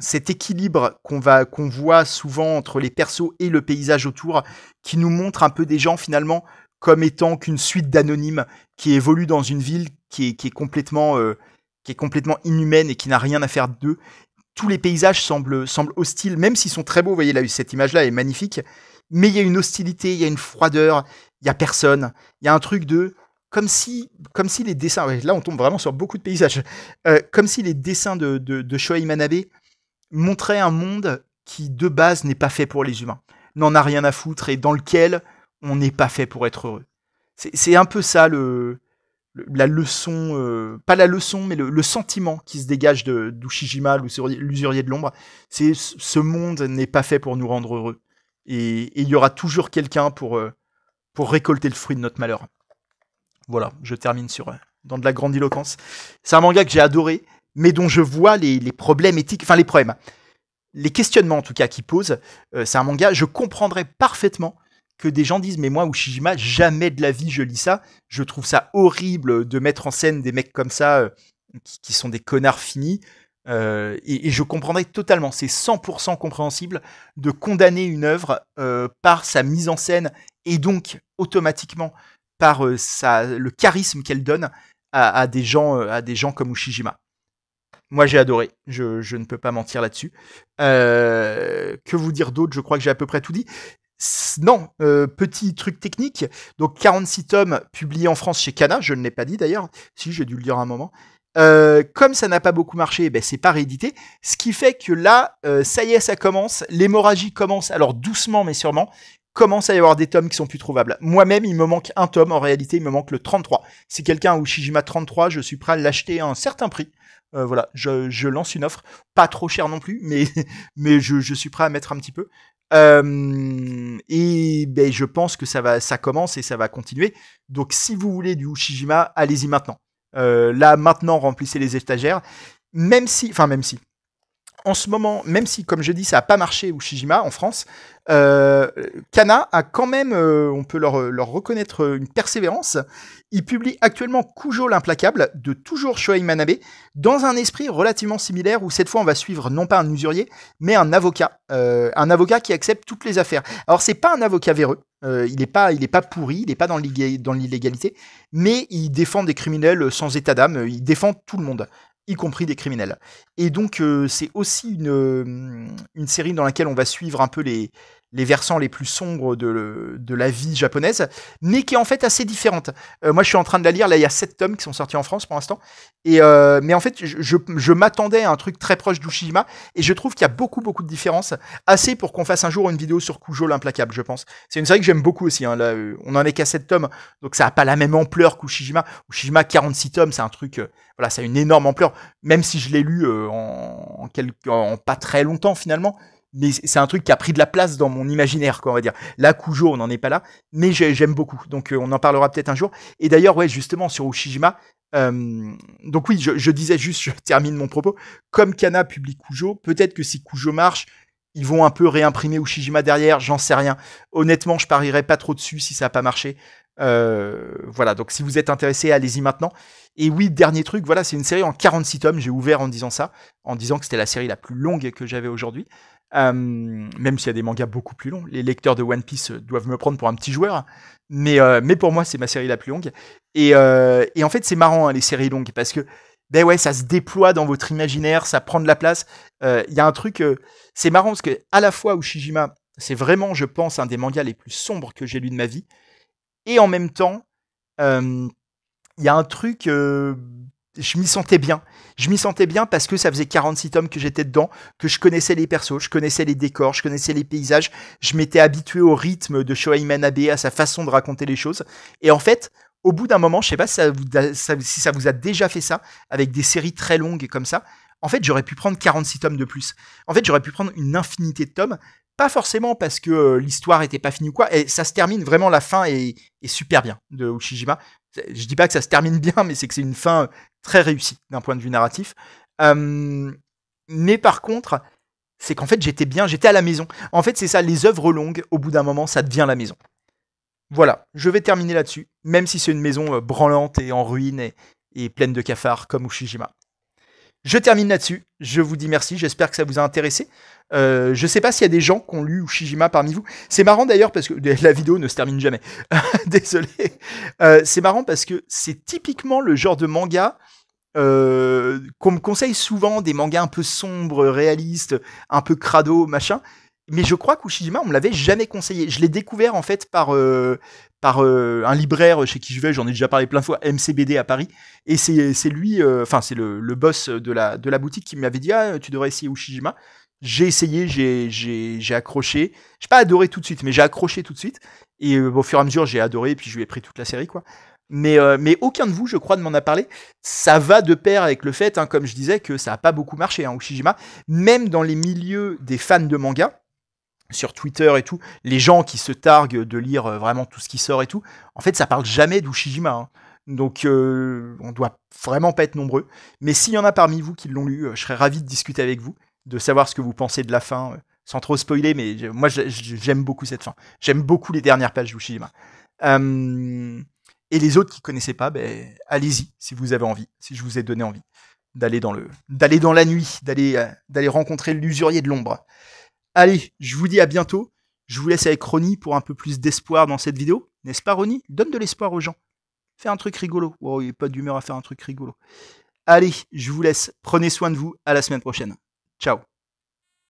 cet équilibre qu'on va qu'on voit souvent entre les persos et le paysage autour, qui nous montre un peu des gens, finalement, comme étant qu'une suite d'anonymes qui évolue dans une ville qui est, qui est complètement... qui est complètement inhumaine et qui n'a rien à faire d'eux tous les paysages semblent, hostiles, même s'ils sont très beaux. Vous voyez, là, cette image-là est magnifique. Mais il y a une hostilité, il y a une froideur, il y a personne. Il y a un truc de. Comme si, comme les dessins. là, on tombe vraiment sur beaucoup de paysages. Euh, comme si les dessins de, de, de montraient un monde qui, de base, n'est pas fait pour les humains, n'en a rien à foutre et dans lequel on n'est pas fait pour être heureux. C'est un peu ça le, la leçon, euh, pas la leçon, mais le, sentiment qui se dégage de d'Ushijima, l'usurier de l'ombre, c'est ce monde n'est pas fait pour nous rendre heureux. Et il y aura toujours quelqu'un pour, euh, pour récolter le fruit de notre malheur. Voilà, je termine sur euh, dans de la grande éloquence. C'est un manga que j'ai adoré, mais dont je vois les, les problèmes éthiques, enfin les problèmes, les questionnements en tout cas qu'il pose. c'est un manga, je comprendrais parfaitement que des gens disent mais moi Ushijima jamais de la vie je lis ça je trouve ça horrible de mettre en scène des mecs comme ça euh, qui, sont des connards finis euh, et, je comprendrais totalement c'est 100% compréhensible de condamner une œuvre euh, par sa mise en scène et donc automatiquement par sa, le charisme qu'elle donne à, des gens à des gens comme Ushijima moi j'ai adoré, je, ne peux pas mentir là-dessus. que vous dire d'autre Je crois que j'ai à peu près tout dit non, euh, petit truc technique. Donc 46 tomes publiés en France chez Cana, je ne l'ai pas dit d'ailleurs, si j'ai dû le dire un moment. Euh, comme ça n'a pas beaucoup marché, eh ben c'est pas réédité. Ce qui fait que là, euh, ça y est, ça commence. L'hémorragie commence, alors doucement mais sûrement, commence à y avoir des tomes qui sont plus trouvables. Moi-même, il me manque un tome. En réalité, il me manque le 33. Si quelqu'un a Ushijima 33, je suis prêt à l'acheter à un certain prix. voilà, je, lance une offre, pas trop cher non plus, mais, mais je, suis prêt à mettre un petit peu et ben, je pense que ça, va, ça commence et ça va continuer. Donc si vous voulez du Ushijima, allez-y maintenant. Euh, là, maintenant, remplissez les étagères. Même si, enfin même si, en ce moment, même si, comme je dis, ça n'a pas marché Ushijima en France, euh, Kana a quand même, euh, on peut leur, reconnaître une persévérance. Il publie actuellement Kujo l'implacable de toujours Shoei Manabe dans un esprit relativement similaire où cette fois on va suivre non pas un usurier mais un avocat, euh, un avocat qui accepte toutes les affaires. Alors c'est pas un avocat véreux, il n'est pas, il est pas pourri, il n'est pas dans l'illégalité, mais il défend des criminels sans état d'âme, il défend tout le monde y compris des criminels. Et donc, euh, c'est aussi une, euh, une, série dans laquelle on va suivre un peu les, les versants les plus sombres de, la vie japonaise, mais qui est en fait assez différente. Euh, moi, je suis en train de la lire. Là, il y a sept tomes qui sont sortis en France pour l'instant. Euh, mais en fait, je, m'attendais à un truc très proche d'Ushijima, et je trouve qu'il y a beaucoup, beaucoup de différences, assez pour qu'on fasse un jour une vidéo sur Kujo l'implacable, je pense. C'est une série que j'aime beaucoup aussi. Hein, euh, on n'en est qu'à sept tomes, donc ça n'a pas la même ampleur qu'Ushijima. Ushijima, 46 tomes, c'est un truc. voilà, ça a une énorme ampleur, même si je l'ai lu en, en pas très longtemps finalement mais c'est un truc qui a pris de la place dans mon imaginaire, quoi, on va dire. Là, Kujo, on n'en est pas là, mais j'aime beaucoup. Donc, euh, on en parlera peut-être un jour. Et d'ailleurs, ouais, justement, sur Ushijima, euh, donc oui, je, disais juste, je termine mon propos. Comme Kana publie Kujo, peut-être que si Kujo marche, ils vont un peu réimprimer Ushijima derrière, j'en sais rien. Honnêtement, je parierais pas trop dessus si ça n'a pas marché. Euh, voilà, donc si vous êtes intéressé, allez-y maintenant. Et oui, dernier truc, voilà, c'est une série en 46 tomes, j'ai ouvert en disant ça, en disant que c'était la série la plus longue que j'avais aujourd'hui même s'il y a des mangas beaucoup plus longs, les lecteurs de One Piece euh, doivent me prendre pour un petit joueur, mais, euh, mais pour moi c'est ma série la plus longue. Et, euh, en fait c'est marrant hein, les séries longues parce que ben ouais ça se déploie dans votre imaginaire, ça prend de la place. Il y a un truc, c'est marrant parce que à la fois Ushijima c'est vraiment je pense un des mangas les plus sombres que j'ai lu de ma vie, et en même temps il y a un truc je m'y sentais bien. Je m'y sentais bien parce que ça faisait 46 tomes que j'étais dedans, que je connaissais les persos, je connaissais les décors, je connaissais les paysages, je m'étais habitué au rythme de Shohei Manabe, à sa façon de raconter les choses. Et en fait, au bout d'un moment, je sais pas si ça, vous a, déjà fait ça, avec des séries très longues comme ça, en fait, j'aurais pu prendre 46 tomes de plus. En fait, j'aurais pu prendre une infinité de tomes, pas forcément parce que euh, l'histoire était pas finie ou quoi, et ça se termine vraiment, la fin est, super bien de Ushijima. Je dis pas que ça se termine bien, mais c'est que c'est une fin très réussi d'un point de vue narratif. mais par contre, c'est qu'en fait j'étais bien, j'étais à la maison. En fait, c'est ça, les œuvres longues, au bout d'un moment, ça devient la maison. Voilà, je vais terminer là-dessus, même si c'est une maison euh, branlante et en ruine et, pleine de cafards comme Ushijima. Je termine là-dessus. Je vous dis merci. J'espère que ça vous a intéressé. Euh, je ne sais pas s'il y a des gens qui ont lu Ushijima parmi vous. C'est marrant d'ailleurs parce que la vidéo ne se termine jamais. Désolé. Euh, c'est marrant parce que c'est typiquement le genre de manga euh, qu'on me conseille souvent des mangas un peu sombres, réalistes, un peu crado, machin. Mais je crois qu'Ushijima, on me l'avait jamais conseillé. Je l'ai découvert en fait par, euh, euh, un libraire chez qui je vais, j'en ai déjà parlé plein de fois, MCBD à Paris. Et c'est, lui, enfin c'est le, boss de la, de la boutique qui m'avait dit Ah, tu devrais essayer Ushijima. J'ai essayé, j'ai, j'ai, j'ai accroché. J'ai pas adoré tout de suite, mais j'ai accroché tout de suite. Et au fur et à mesure, j'ai adoré, et puis je lui ai pris toute la série, quoi. Euh, mais, aucun de vous, je crois, ne m'en a parlé. Ça va de pair avec le fait, hein, comme je disais, que ça n'a pas beaucoup marché, hein, Ushijima. Même dans les milieux des fans de manga, sur Twitter et tout, les gens qui se targuent de lire euh, vraiment tout ce qui sort et tout, en fait, ça parle jamais d'Ushijima. Hein. Donc, euh, on doit vraiment pas être nombreux. Mais s'il y en a parmi vous qui l'ont lu, je serais ravi de discuter avec vous, de savoir ce que vous pensez de la fin, sans trop spoiler, mais moi, j'aime beaucoup cette fin. J'aime beaucoup les dernières pages d'Ushijima. Euh et les autres qui connaissaient pas, ben, allez-y si vous avez envie, si je vous ai donné envie d'aller dans le, d'aller dans la nuit, d'aller, euh, d'aller rencontrer l'usurier de l'ombre. Allez, je vous dis à bientôt. Je vous laisse avec Ronnie pour un peu plus d'espoir dans cette vidéo, n'est-ce pas Ronnie Donne de l'espoir aux gens. Fais un truc rigolo. Oh, il n'y a pas d'humeur à faire un truc rigolo. Allez, je vous laisse. Prenez soin de vous. À la semaine prochaine. Ciao.